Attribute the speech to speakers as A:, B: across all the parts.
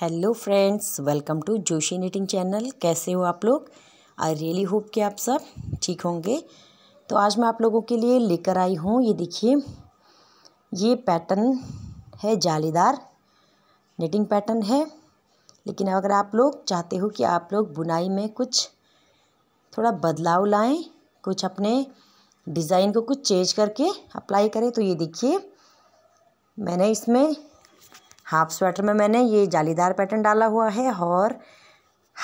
A: hello friends welcome to Joshi netting channel कैसे हो आप लोग आई रियली होप कि आप सब ठीक होंगे तो आज मैं आप लोगों के लिए लेकर आई हूँ ये देखिए ये पैटर्न है जालीदार नेटिंग पैटर्न है लेकिन अगर आप लोग चाहते हो कि आप लोग बुनाई में कुछ थोड़ा बदलाव लाएं कुछ अपने डिज़ाइन को कुछ चेंज करके अप्लाई करें तो ये देखिए मैंने इसमें हाफ स्वेटर में मैंने ये जालीदार पैटर्न डाला हुआ है और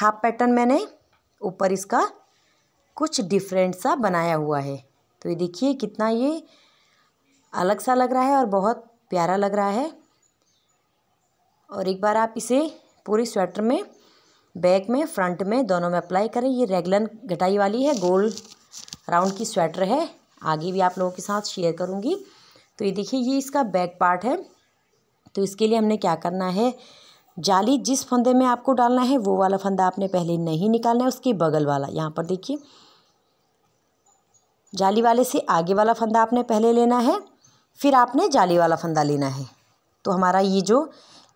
A: हाफ पैटर्न मैंने ऊपर इसका कुछ डिफरेंट सा बनाया हुआ है तो ये देखिए कितना ये अलग सा लग रहा है और बहुत प्यारा लग रहा है और एक बार आप इसे पूरी स्वेटर में बैक में फ्रंट में दोनों में अप्लाई करें ये रेगुलर घटाई वाली है गोल राउंड की स्वेटर है आगे भी आप लोगों के साथ शेयर करूँगी तो ये देखिए ये इसका बैक पार्ट है तो इसके लिए हमने क्या करना है जाली जिस फंदे में आपको डालना है वो वाला फंदा आपने पहले नहीं निकालना है उसके बगल वाला यहाँ पर देखिए जाली वाले से आगे वाला फंदा आपने पहले लेना है फिर आपने जाली वाला फंदा लेना है तो हमारा ये जो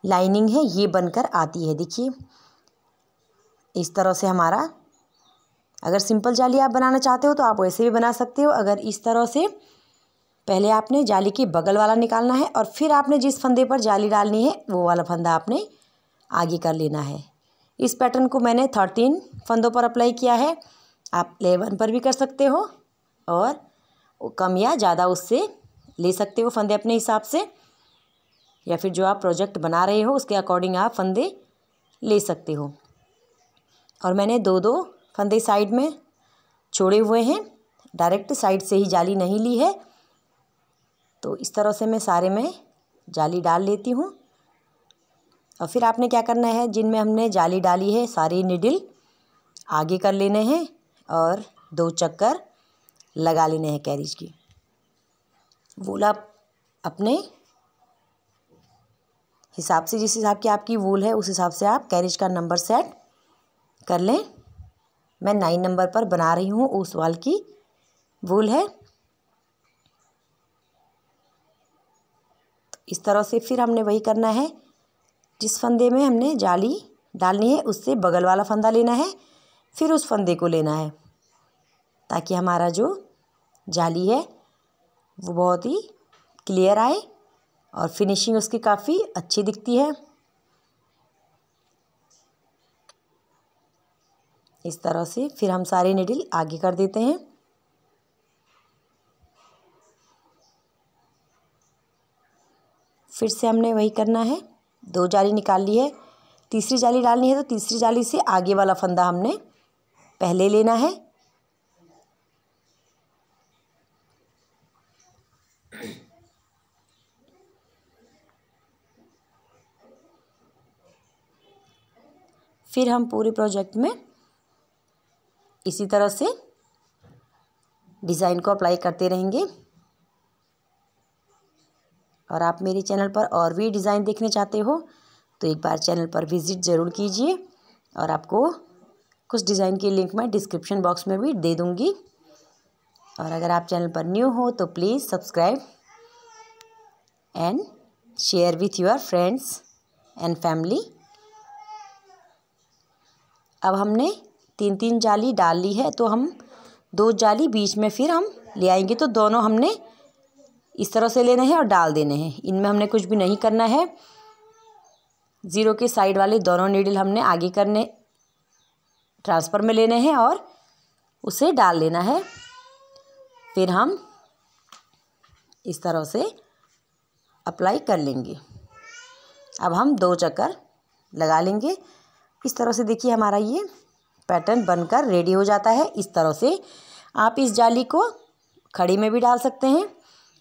A: लाइनिंग है ये बनकर आती है देखिए इस तरह से हमारा अगर सिंपल जाली आप बनाना चाहते हो तो आप वैसे भी बना सकते हो अगर इस तरह से पहले आपने जाली की बगल वाला निकालना है और फिर आपने जिस फंदे पर जाली डालनी है वो वाला फंदा आपने आगे कर लेना है इस पैटर्न को मैंने थर्टीन फंदों पर अप्लाई किया है आप लेवन पर भी कर सकते हो और कम या ज़्यादा उससे ले सकते हो फंदे अपने हिसाब से या फिर जो आप प्रोजेक्ट बना रहे हो उसके अकॉर्डिंग आप फंदे ले सकते हो और मैंने दो दो फंदे साइड में छोड़े हुए हैं डायरेक्ट साइड से ही जाली नहीं ली है तो इस तरह से मैं सारे में जाली डाल लेती हूँ और फिर आपने क्या करना है जिनमें हमने जाली डाली है सारी निडिल आगे कर लेने हैं और दो चक्कर लगा लेने हैं कैरिज की वूल आप अपने हिसाब से जिस हिसाब की आपकी वूल है उस हिसाब से आप कैरिज का नंबर सेट कर लें मैं नाइन नंबर पर बना रही हूँ उस वाल की वूल है इस तरह से फिर हमने वही करना है जिस फंदे में हमने जाली डालनी है उससे बगल वाला फंदा लेना है फिर उस फंदे को लेना है ताकि हमारा जो जाली है वो बहुत ही क्लियर आए और फिनिशिंग उसकी काफ़ी अच्छी दिखती है इस तरह से फिर हम सारे निडिल आगे कर देते हैं फिर से हमने वही करना है दो जाली निकाल ली है तीसरी जाली डालनी है तो तीसरी जाली से आगे वाला फंदा हमने पहले लेना है फिर हम पूरे प्रोजेक्ट में इसी तरह से डिज़ाइन को अप्लाई करते रहेंगे और आप मेरे चैनल पर और भी डिज़ाइन देखने चाहते हो तो एक बार चैनल पर विज़िट ज़रूर कीजिए और आपको कुछ डिज़ाइन की लिंक मैं डिस्क्रिप्शन बॉक्स में भी दे दूँगी और अगर आप चैनल पर न्यू हो तो please subscribe and share with your friends and family अब हमने तीन तीन जाली डाल ली है तो हम दो जाली बीच में फिर हम ले आएंगे तो दोनों हमने इस तरह से लेने हैं और डाल देने हैं इनमें हमने कुछ भी नहीं करना है ज़ीरो के साइड वाले दोनों नीडल हमने आगे करने ट्रांसफ़र में लेने हैं और उसे डाल लेना है फिर हम इस तरह से अप्लाई कर लेंगे अब हम दो चक्कर लगा लेंगे इस तरह से देखिए हमारा ये पैटर्न बनकर रेडी हो जाता है इस तरह से आप इस जाली को खड़ी में भी डाल सकते हैं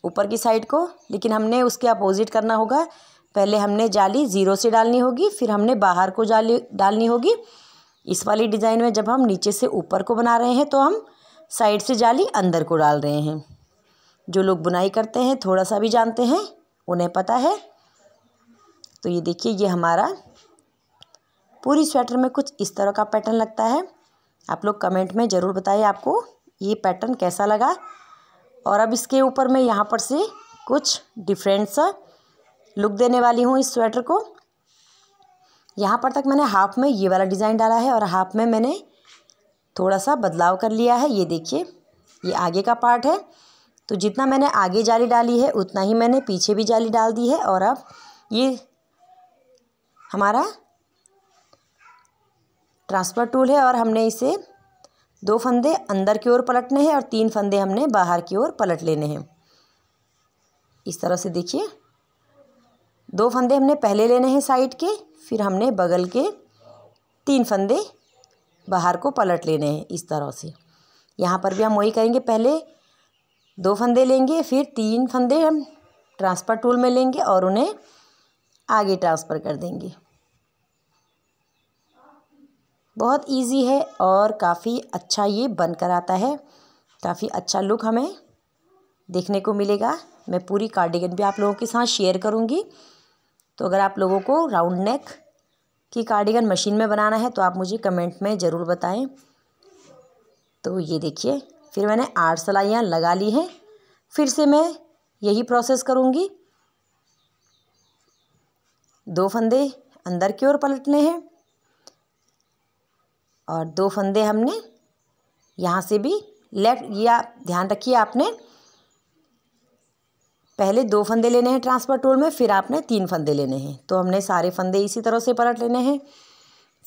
A: ऊपर की साइड को लेकिन हमने उसके अपोज़िट करना होगा पहले हमने जाली ज़ीरो से डालनी होगी फिर हमने बाहर को जाली डालनी होगी इस वाली डिज़ाइन में जब हम नीचे से ऊपर को बना रहे हैं तो हम साइड से जाली अंदर को डाल रहे हैं जो लोग बुनाई करते हैं थोड़ा सा भी जानते हैं उन्हें पता है तो ये देखिए ये हमारा पूरी स्वेटर में कुछ इस तरह का पैटर्न लगता है आप लोग कमेंट में ज़रूर बताइए आपको ये पैटर्न कैसा लगा और अब इसके ऊपर मैं यहाँ पर से कुछ डिफरेंट सा लुक देने वाली हूँ इस स्वेटर को यहाँ पर तक मैंने हाफ में ये वाला डिज़ाइन डाला है और हाफ में मैंने थोड़ा सा बदलाव कर लिया है ये देखिए ये आगे का पार्ट है तो जितना मैंने आगे जाली डाली है उतना ही मैंने पीछे भी जाली डाल दी है और अब ये हमारा ट्रांसफ़र टूल है और हमने इसे दो फंदे अंदर की ओर पलटने हैं और तीन फंदे हमने बाहर की ओर पलट लेने हैं इस तरह से देखिए दो फंदे हमने पहले लेने हैं साइड के फिर हमने बगल के तीन फंदे बाहर को पलट लेने हैं इस तरह से यहाँ पर भी हम वही करेंगे पहले दो फंदे लेंगे फिर तीन फंदे हम ट्रांसफ़र टूल में लेंगे और उन्हें आगे ट्रांसफ़र कर देंगे बहुत ईजी है और काफ़ी अच्छा ये बन कर आता है काफ़ी अच्छा लुक हमें देखने को मिलेगा मैं पूरी कार्डिगन भी आप लोगों के साथ शेयर करूँगी तो अगर आप लोगों को राउंड नेक की कार्डिगन मशीन में बनाना है तो आप मुझे कमेंट में ज़रूर बताएं तो ये देखिए फिर मैंने आठ सलाइयाँ लगा ली हैं फिर से मैं यही प्रोसेस करूँगी दो फंदे अंदर की ओर पलटने हैं और दो फंदे हमने यहाँ से भी लेफ्ट या ध्यान रखिए आपने पहले दो फंदे लेने हैं ट्रांसफर टोल में फिर आपने तीन फंदे लेने हैं तो हमने सारे फंदे इसी तरह से पलट लेने हैं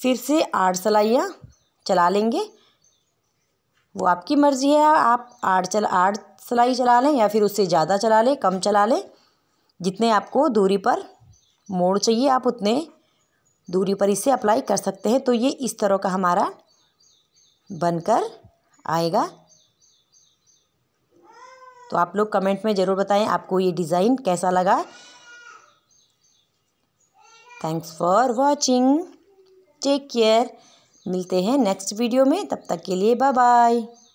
A: फिर से आठ सलाइयाँ चला लेंगे वो आपकी मर्ज़ी है आप आठ चला आठ सलाई चला लें या फिर उससे ज़्यादा चला लें कम चला लें जितने आपको दूरी पर मोड़ चाहिए आप उतने दूरी पर इसे अप्लाई कर सकते हैं तो ये इस तरह का हमारा बनकर आएगा तो आप लोग कमेंट में ज़रूर बताएं आपको ये डिज़ाइन कैसा लगा thanks for watching take care मिलते हैं नेक्स्ट वीडियो में तब तक के लिए बाय बाय